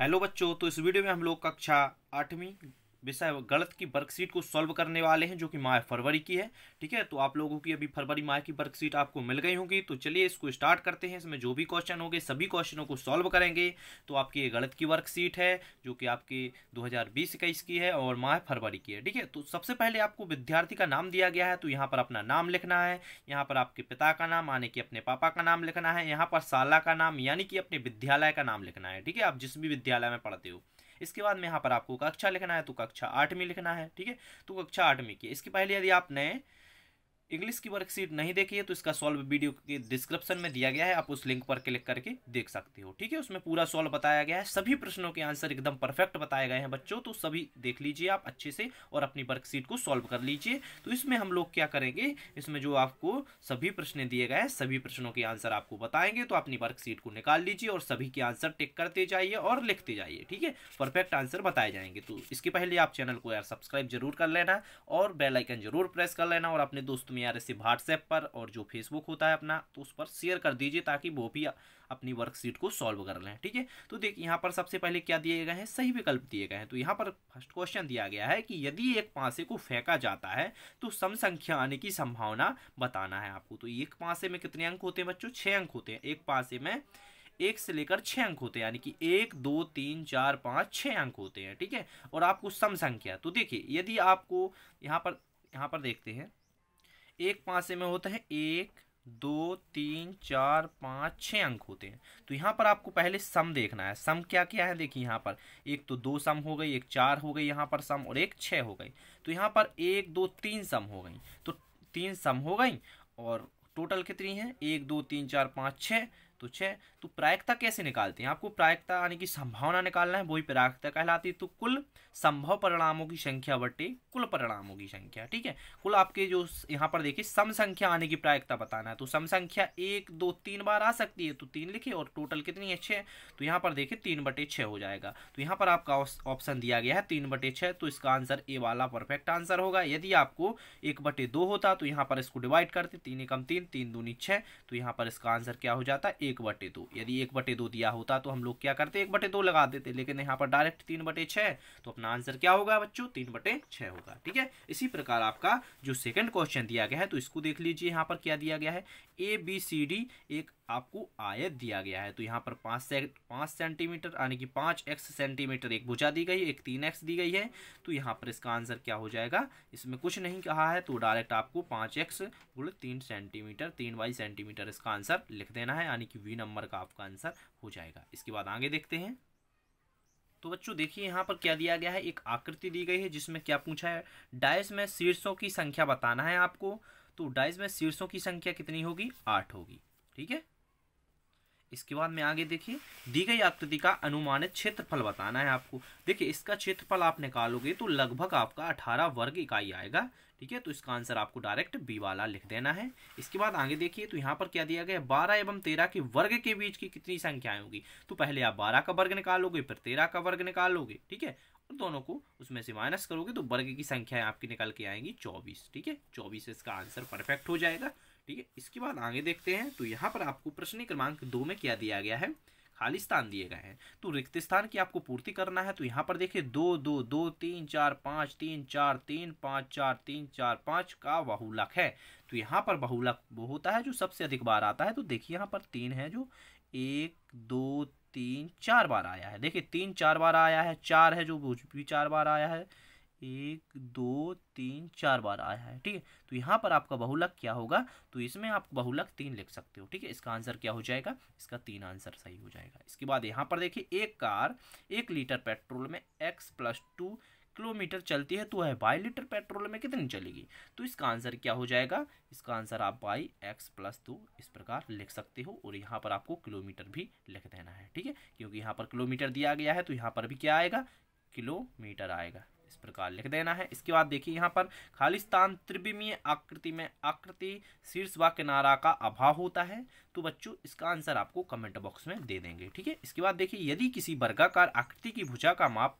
hello बच्चों तो इस वीडियो में हम लोग कक्षा आठवीं विषय गलत की वर्कशीट को सॉल्व करने वाले हैं जो कि माह फरवरी की है ठीक है तो आप लोगों की अभी फरवरी माह की वर्कशीट आपको मिल गई होगी तो चलिए इसको स्टार्ट करते हैं इसमें जो भी क्वेश्चन होंगे सभी क्वेश्चनों को सॉल्व करेंगे तो आपकी ये गलत की वर्कशीट है जो कि आपकी दो हज़ार बीस की है और माह फरवरी की है ठीक है तो सबसे पहले आपको विद्यार्थी का नाम दिया गया है तो यहाँ पर अपना नाम लिखना है यहाँ पर आपके पिता का नाम यानी कि अपने पापा का नाम लिखना है यहाँ पर शाला का नाम यानी कि अपने विद्यालय का नाम लिखना है ठीक है आप जिस भी विद्यालय में पढ़ते हो इसके बाद में यहाँ पर आपको कक्षा लिखना है तो कक्षा आठ में लिखना है ठीक है तो कक्षा आठ में की इसके पहले यदि आप नए इंग्लिश की वर्कशीट नहीं देखी है तो इसका सॉल्व वीडियो के डिस्क्रिप्शन में दिया गया है आप उस लिंक पर क्लिक करके देख सकते हो ठीक है उसमें पूरा सॉल्व बताया गया है सभी प्रश्नों के आंसर एकदम परफेक्ट बताए गए हैं बच्चों तो सभी देख लीजिए आप अच्छे से और अपनी वर्कशीट को सॉल्व कर लीजिए तो इसमें हम लोग क्या करेंगे इसमें जो आपको सभी प्रश्न दिए गए हैं सभी प्रश्नों के आंसर आपको बताएंगे तो अपनी वर्कशीट को निकाल लीजिए और सभी के आंसर टिक करते जाइए और लिखते जाइए ठीक है परफेक्ट आंसर बताए जाएंगे तो इसके पहले आप चैनल को यार सब्सक्राइब जरूर कर लेना और बेलाइकन जरूर प्रेस कर लेना और अपने दोस्तों में आर एस व्हाट्सएप पर और जो फेसबुक होता है अपना तो उस पर शेयर कर दीजिए ताकि वो भी अपनी वर्कशीट को सॉल्व कर लें ठीक है तो देखिए यहाँ पर सबसे पहले क्या दिए गए हैं सही विकल्प दिए गए हैं तो यहाँ पर फर्स्ट क्वेश्चन दिया गया है कि यदि एक पासे को फेंका जाता है तो सम संख्या आने की संभावना बताना है आपको तो एक पासे में कितने अंक होते हैं बच्चों छः अंक होते हैं एक पासे में एक से लेकर छः अंक होते हैं यानी कि एक दो तीन चार पाँच छः अंक होते हैं ठीक है और आपको सम संख्या तो देखिए यदि आपको यहाँ पर यहाँ पर देखते हैं एक पांच से में होता है एक दो तीन चार पाँच छः अंक होते हैं तो यहाँ पर आपको पहले सम देखना है सम क्या क्या है देखिए यहाँ पर एक तो दो सम हो गई एक चार हो गई यहाँ पर सम और एक छः हो गई तो यहाँ पर एक दो तीन सम हो गई तो तीन सम हो गई और टोटल कितनी है एक दो तीन चार पाँच छः तो छः तो प्रायिकता कैसे निकालते हैं आपको प्रायिकता यानी कि संभावना निकालना है वही प्रायिकता कहलाती है तो कुल संभव परिणामों की संख्या बटे कुल परिणामों की संख्या ठीक है कुल आपके जो यहाँ पर देखिए सम संख्या आने की प्रायिकता बताना है तो सम संख्या एक दो तीन बार आ सकती है तो तीन लिखिए और टोटल कितनी है छः तो यहाँ पर देखिए तीन बटे छः हो जाएगा तो यहाँ पर आपका ऑप्शन दिया गया है तीन बटे छः तो इसका आंसर ए वाला परफेक्ट आंसर होगा यदि आपको एक बटे दो होता तो यहाँ पर इसको डिवाइड करते तीन एकम तीन तीन दूनी छः तो यहाँ पर इसका आंसर क्या हो जाता है एक बटे दो यदि एक बटे दो दिया होता तो हम लोग क्या करते एक बटे दो लगा देते लेकिन यहाँ पर डायरेक्ट तीन बटे छः तो अपना आंसर क्या होगा बच्चों तीन बटे छः होगा ठीक है इसी प्रकार आपका जो सेकंड क्वेश्चन दिया गया है तो इसको देख लीजिए यहाँ पर क्या दिया गया है ए बी सी डी एक आपको आयत दिया गया है तो यहाँ पर पाँच से पाँच सेंटीमीटर यानी कि पाँच एक्स सेंटीमीटर एक भुजा दी गई एक तीन एक्स दी गई है तो यहाँ पर इसका आंसर क्या हो जाएगा इसमें कुछ नहीं कहा है तो डायरेक्ट आपको पाँच एक्स बोले तीन सेंटीमीटर तीन बाई सेंटीमीटर इसका आंसर लिख देना है यानी कि वी नंबर का आपका आंसर हो जाएगा इसके बाद आगे देखते हैं तो बच्चों देखिए यहाँ पर क्या दिया गया है एक आकृति दी गई है जिसमें क्या पूछा है डाइस में शीर्षों की संख्या बताना है आपको तो डाइस में शीर्षों की संख्या कितनी होगी आठ होगी ठीक है इसके बाद में आगे देखिए दी गई आकृति का अनुमानित क्षेत्रफल बताना है आपको देखिए इसका क्षेत्रफल आप निकालोगे तो लगभग आपका अठारह वर्ग इकाई आएगा ठीक है तो इसका आंसर आपको डायरेक्ट बी वाला लिख देना है इसके बाद आगे देखिए तो यहाँ पर क्या दिया गया बारह एवं तेरह के वर्ग के बीच की कितनी संख्याएं होगी तो पहले आप बारह का वर्ग निकालोगे फिर तेरह का वर्ग निकालोगे ठीक है और दोनों को उसमें से माइनस करोगे तो वर्ग की संख्याएं आपकी निकल के आएंगी चौबीस ठीक है चौबीस इसका आंसर परफेक्ट हो जाएगा ठीक है इसके बाद आगे देखते हैं तो यहाँ पर आपको प्रश्न क्रमांक दो में क्या दिया गया है खालिस्तान दिए गए हैं तो स्थान की आपको पूर्ति करना है तो यहाँ पर देखिए दो दो दो तीन चार पाँच तीन चार तीन पाँच चार तीन चार पाँच का बहुलक है तो यहाँ पर बहुलक वो होता है जो सबसे अधिक बार आता है तो देखिए यहाँ पर तीन है जो एक दो तीन चार बार आया है देखिए तीन चार बार आया है चार है जो भी चार बार आया है एक दो तीन चार बार आया है ठीक है तो यहाँ पर आपका बहुलक क्या होगा तो इसमें आप बहुलक तीन लिख सकते हो ठीक है इसका आंसर क्या हो जाएगा इसका तीन आंसर सही हो जाएगा इसके बाद यहाँ पर देखिए एक कार एक लीटर पेट्रोल में एक्स प्लस टू किलोमीटर चलती है तो वह बाई लीटर पेट्रोल में कितनी चलेगी तो इसका आंसर क्या हो जाएगा इसका आंसर आप बाई एक्स प्लस टू इस प्रकार लिख सकते हो और यहाँ पर आपको किलोमीटर भी लिख देना है ठीक है क्योंकि यहाँ पर किलोमीटर दिया गया है तो यहाँ पर भी क्या आएगा किलोमीटर आएगा इस प्रकार लिख देना है इसके बाद देखिए यहाँ पर खालिस्तान त्रिविमीय आकृति में आकृति शीर्ष व किनारा का अभाव होता है तो बच्चों इसका आंसर आपको कमेंट बॉक्स में दे देंगे ठीक है इसके बाद देखिए यदि किसी वर्गाकार आकृति की भुजा का माप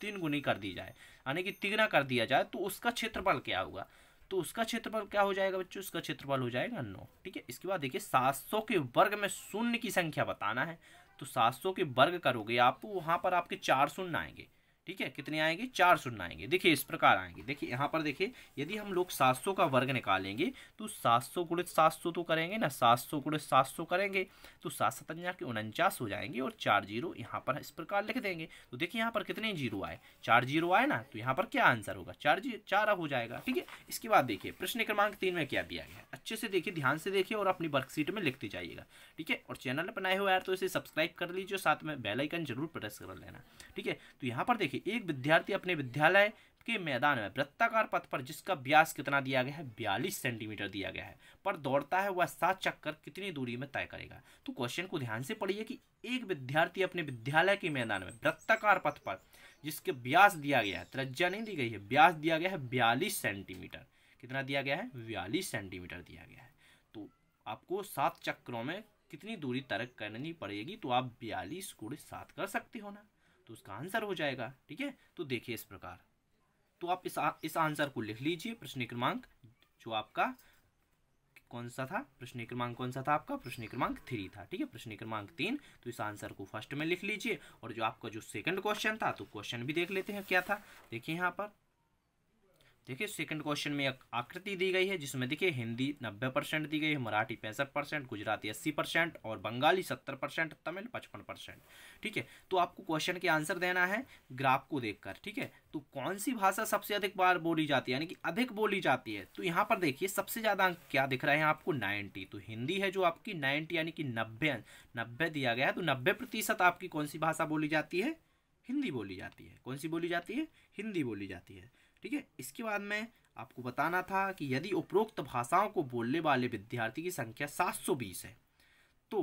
तीन गुनी कर दी जाए यानी कि तिगना कर दिया जाए तो उसका क्षेत्रफल क्या होगा तो उसका क्षेत्रफल क्या हो जाएगा बच्चों उसका क्षेत्रफल हो जाएगा नौ ठीक है इसके बाद देखिए सात सौ के वर्ग में शून्य की संख्या बताना है तो सात सौ के वर्ग करोगे आप तो वहाँ पर आपके चार शून्य आएंगे ठीक है कितने आएंगे चार शून्य आएंगे देखिए इस प्रकार आएंगे देखिए यहाँ पर देखिए यदि हम लोग सात सौ का वर्ग निकालेंगे तो सात सौ गुणित सात सौ तो करेंगे ना सात सौ गुणित सात सौ करेंगे तो सात सतंजा के उनचास हो जाएंगे और चार जीरो यहाँ पर इस प्रकार लिख देंगे तो देखिए यहाँ पर कितने जीरो आए चार जीरो आए ना तो यहाँ पर क्या आंसर होगा चार जी चार हो जाएगा ठीक है इसके बाद देखिए प्रश्न क्रमांक तीन में क्या दिया गया अच्छे से देखिए ध्यान से देखिए और अपनी वर्कशीट में लिखते जाइएगा ठीक है और चैनल बनाए हुए यार तो इसे सब्सक्राइब कर लीजिए साथ में बेलाइकन जरूर प्रेस कर लेना ठीक है तो यहाँ पर देखिए देखिए एक विद्यार्थी अपने विद्यालय के मैदान में वृत्ताकार पथ पर जिसका व्यास कितना दिया गया है बयालीस सेंटीमीटर दिया गया है पर दौड़ता है वह सात चक्कर कितनी दूरी में तय करेगा तो क्वेश्चन को ध्यान से पढ़िए कि एक विद्यार्थी अपने विद्यालय के मैदान में वृत्ताकार पथ पर जिसके व्यास दिया गया है त्रज्जा नहीं दी गई है व्यास दिया गया है बयालीस सेंटीमीटर कितना दिया गया है बयालीस सेंटीमीटर दिया गया है तो आपको सात चक्करों में कितनी दूरी तर्क करनी पड़ेगी तो आप बयालीस गुड़े सात कर सकते हो ना तो उसका आंसर हो जाएगा ठीक है तो देखिए इस प्रकार तो आप इस आ, इस आंसर को लिख लीजिए प्रश्न क्रमांक जो आपका कौन सा था प्रश्न क्रमांक कौन सा था आपका प्रश्न क्रमांक थ्री था ठीक है प्रश्न क्रमांक तीन तो इस आंसर को फर्स्ट में लिख लीजिए और जो आपका जो सेकंड क्वेश्चन था तो क्वेश्चन भी देख लेते हैं क्या था देखिए यहाँ पर देखिए सेकंड क्वेश्चन में आकृति दी गई है जिसमें देखिए हिंदी 90 परसेंट दी गई है मराठी पैंसठ परसेंट गुजराती अस्सी परसेंट और बंगाली सत्तर परसेंट तमिल पचपन परसेंट ठीक है तो आपको क्वेश्चन के आंसर देना है ग्राफ को देखकर ठीक है तो कौन सी भाषा सबसे अधिक बार बोली जाती है यानी कि अधिक बोली जाती है तो यहाँ पर देखिए सबसे ज़्यादा अंक क्या दिख रहे हैं आपको नाइन्टी तो हिंदी है जो आपकी नाइन्टी यानी कि नब्बे नब्बे दिया गया है तो नब्बे प्रतिशत आपकी कौन सी भाषा बोली जाती है हिंदी बोली जाती है कौन सी बोली जाती है हिंदी बोली जाती है ठीक है इसके बाद में आपको बताना था कि यदि उपरोक्त भाषाओं को बोलने वाले विद्यार्थी की संख्या 720 है तो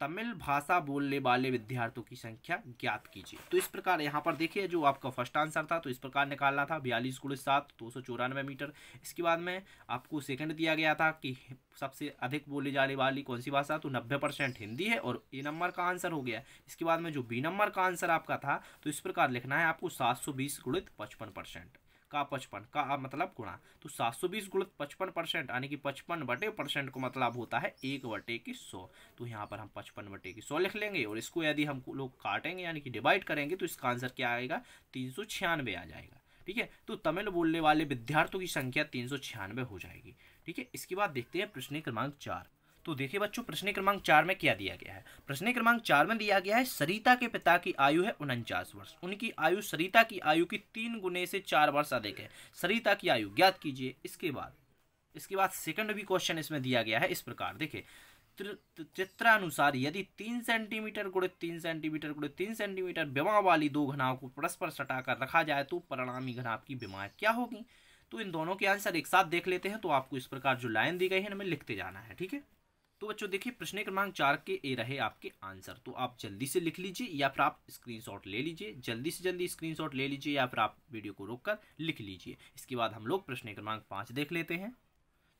तमिल भाषा बोलने वाले विद्यार्थियों की संख्या ज्ञात कीजिए तो इस प्रकार यहाँ पर देखिए जो आपका फर्स्ट आंसर था तो इस प्रकार निकालना था बयालीस गुड़े सात दो सौ चौरानवे मीटर इसके बाद में आपको सेकंड दिया गया था कि सबसे अधिक बोली जाने वाली कौन सी भाषा तो नब्बे परसेंट हिंदी है और ए नंबर का आंसर हो गया इसके बाद में जो बी नंबर का आंसर आपका था तो इस प्रकार लिखना है आपको सात सौ बीस गुड़ित पचपन परसेंट का पचपन का मतलब गुणा तो सात सौ बीस गुणित पचपन परसेंट यानी कि पचपन बटे परसेंट को मतलब होता है एक बटे की सौ तो यहाँ पर हम पचपन बटे की सौ लिख लेंगे और इसको यदि हम लोग काटेंगे यानी कि डिवाइड करेंगे तो इसका आंसर क्या आएगा तीन सौ छियानवे आ जाएगा ठीक है तो तमिल बोलने वाले विद्यार्थियों की संख्या तीन सौ छियानवे हो जाएगी ठीक है इसके बाद देखते हैं प्रश्न क्रमांक चार तो देखिए बच्चों प्रश्न क्रमांक चार में क्या दिया गया है प्रश्न क्रमांक चार में दिया गया है सरिता के पिता की आयु है उनचास वर्ष उनकी आयु सरिता की आयु की तीन गुने से चार वर्ष अधिक है सरिता की आयु ज्ञात कीजिए इसके बाद इसके बाद सेकंड भी क्वेश्चन इसमें दिया गया है इस प्रकार देखिए चित्रानुसार यदि तीन सेंटीमीटर गुड़े तीन सेंटीमीटर गुड़े तीन सेंटीमीटर विमा वाली दो घनाओं को परस्पर सटाकर रखा जाए तो परिणामी घनाव की बीमाएं क्या होगी तो इन दोनों के आंसर एक साथ देख लेते हैं तो आपको इस प्रकार जो लाइन दी गई है इनमें लिखते जाना है ठीक है तो बच्चों देखिए प्रश्न क्रमांक चार के ए रहे आपके आंसर तो आप जल्दी से लिख लीजिए या फिर आप स्क्रीनशॉट ले लीजिए जल्दी से जल्दी स्क्रीनशॉट ले लीजिए या फिर आप वीडियो को रोककर लिख लीजिए इसके बाद हम लोग प्रश्न क्रमांक पाँच देख लेते हैं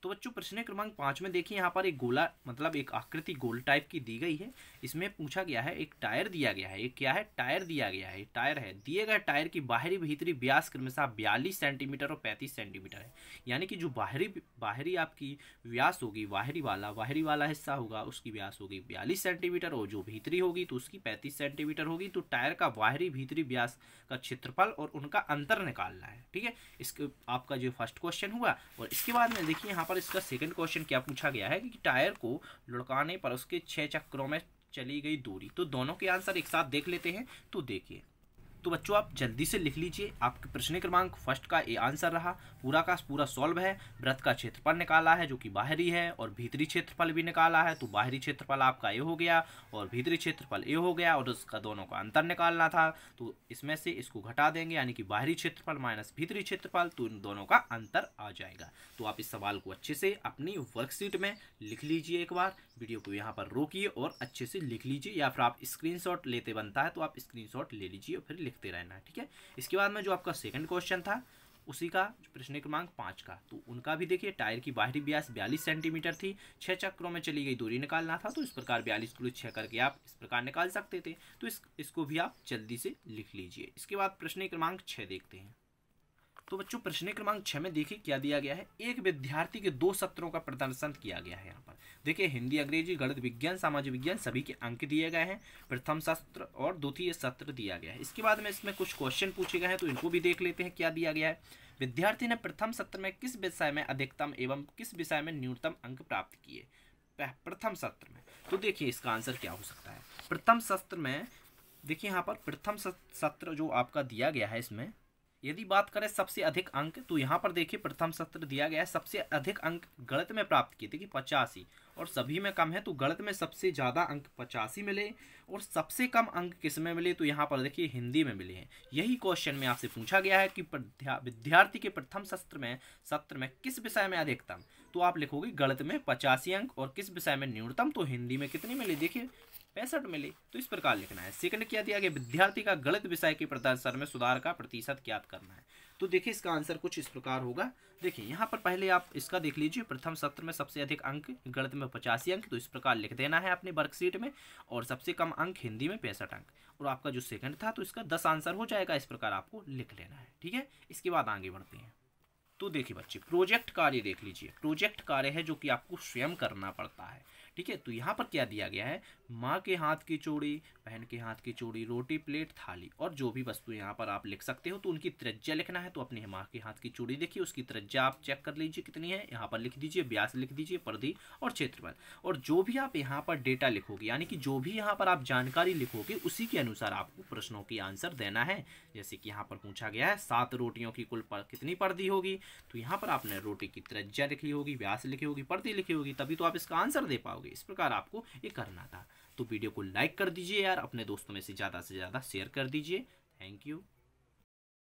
तो बच्चों प्रश्न क्रमांक पाँच में देखिए यहाँ पर एक गोला मतलब एक आकृति गोल टाइप की दी गई है इसमें पूछा गया है एक टायर दिया गया है एक क्या है टायर दिया गया है टायर है दिए गए टायर की बाहरी भीतरी व्यास क्रमशः बयालीस सेंटीमीटर और पैंतीस सेंटीमीटर है यानी कि जो बाहरी बाहरी आपकी व्यास होगी बाहरी वाला बाहरी वाला हिस्सा होगा उसकी व्यास होगी बयालीस सेंटीमीटर और जो भीतरी होगी तो उसकी पैंतीस सेंटीमीटर होगी तो टायर का बाहरी भीतरी व्यास का क्षेत्रफल और उनका अंतर निकालना है ठीक है इसके आपका जो फर्स्ट क्वेश्चन हुआ और इसके बाद में देखिए यहाँ पर पर इसका सेकंड क्वेश्चन क्या पूछा गया है कि टायर को लुढ़काने पर उसके छह चक्रों में चली गई दूरी तो दोनों के आंसर एक साथ देख लेते हैं तो देखिए तो बच्चों आप जल्दी से लिख लीजिए आपके प्रश्न क्रमांक फर्स्ट का ए आंसर रहा पूरा का पूरा सॉल्व है व्रत का क्षेत्रफल निकाला है जो कि बाहरी है और भीतरी क्षेत्रफल भी निकाला है तो बाहरी क्षेत्रफल आपका ए हो गया और भीतरी क्षेत्रफल ए हो गया और उसका दोनों का अंतर निकालना था तो इसमें से इसको घटा देंगे यानी कि बाहरी क्षेत्रफल माइनस भीतरी क्षेत्रफल तो इन दोनों का अंतर आ जाएगा तो आप इस सवाल को अच्छे से अपनी वर्कशीट में लिख लीजिए एक बार वीडियो को यहाँ पर रोकिए और अच्छे से लिख लीजिए या फिर आप स्क्रीन लेते बनता है तो आप स्क्रीन ले लीजिए और फिर लिख लिखते रहना ठीक है इसके बाद में जो आपका सेकंड क्वेश्चन था उसी का प्रश्न क्रमांक पाँच का तो उनका भी देखिए टायर की बाहरी ब्यास बयालीस सेंटीमीटर थी छः चक्रों में चली गई दूरी निकालना था तो इस प्रकार बयालीस गुड़ी छः करके आप इस प्रकार निकाल सकते थे तो इस इसको भी आप जल्दी से लिख लीजिए इसके बाद प्रश्न क्रमांक छः देखते हैं तो बच्चों प्रश्न क्रमांक छह में देखिए क्या दिया गया है एक विद्यार्थी के दो सत्रों का प्रदर्शन किया गया है यहाँ पर देखिए हिंदी अंग्रेजी गणित विज्ञान सामाजिक विज्ञान सभी के अंक दिए गए हैं प्रथम सत्र और द्वितीय सत्र दिया गया है इसके बाद में इसमें कुछ क्वेश्चन पूछे गए हैं तो इनको भी देख लेते हैं क्या दिया गया है विद्यार्थी ने प्रथम सत्र में किस विषय में अधिकतम एवं किस विषय में न्यूनतम अंक प्राप्त किए प्रथम सत्र में तो देखिए इसका आंसर क्या हो सकता है प्रथम सत्र में देखिए यहाँ पर प्रथम सत्र जो आपका दिया गया है इसमें यदि बात करें सबसे अधिक अंक तो यहाँ पर देखिए प्रथम सत्र दिया गया है सबसे अधिक अंक गणित में प्राप्त किए कि पचासी और सभी में कम है तो गणित में सबसे ज़्यादा अंक पचासी मिले और सबसे कम अंक किस में मिले तो यहाँ पर देखिए हिंदी में मिले हैं यही क्वेश्चन में आपसे पूछा गया है कि विद्यार्थी के प्रथम सत्र में सत्र में किस विषय में अधिकतम तो आप लिखोगे गणित में पचासी अंक और किस विषय में न्यूनतम तो हिंदी में कितने मिले देखिए पैंसठ मिली तो इस प्रकार लिखना है सेकंड क्या दिया गया विद्यार्थी का गलत विषय के प्रदर्शन में सुधार का प्रतिशत ज्ञात करना है तो देखिए इसका आंसर कुछ इस प्रकार होगा देखिए यहाँ पर पहले आप इसका देख लीजिए प्रथम सत्र में सबसे अधिक अंक गलत में पचासी अंक तो इस प्रकार लिख देना है अपने वर्कशीट में और सबसे कम अंक हिंदी में पैंसठ अंक और आपका जो सेकंड था तो इसका दस आंसर हो जाएगा इस प्रकार आपको लिख लेना है ठीक है इसके बाद आगे बढ़ते हैं तो देखिए बच्चे प्रोजेक्ट कार्य देख लीजिए प्रोजेक्ट कार्य है जो कि आपको स्वयं करना पड़ता है ठीक है तो यहाँ पर क्या दिया गया है माँ के हाथ की चूड़ी बहन के हाथ की चूड़ी रोटी प्लेट थाली और जो भी वस्तु यहाँ पर आप लिख सकते हो तो उनकी त्रज्जा लिखना है तो अपनी माँ के हाथ की चूड़ी देखिए उसकी त्रिज्या आप चेक कर लीजिए कितनी है यहाँ पर लिख दीजिए ब्यास लिख दीजिए परधि और क्षेत्रफल और जो भी आप यहाँ पर डेटा लिखोगे यानी कि जो भी यहाँ पर आप जानकारी लिखोगे उसी के अनुसार आपको प्रश्नों के आंसर देना है जैसे कि यहाँ पर पूछा गया है सात रोटियों की कुल पर कितनी पर्दी होगी तो यहाँ पर आपने रोटी की त्रिज्या लिखी होगी व्यास लिखी होगी पर्दी लिखी होगी तभी तो आप इसका आंसर दे पाओगे करोगे तो इस प्रकार आपको ये करना था तो वीडियो को लाइक कर दीजिए यार अपने दोस्तों में से ज़्यादा से ज़्यादा शेयर कर दीजिए थैंक यू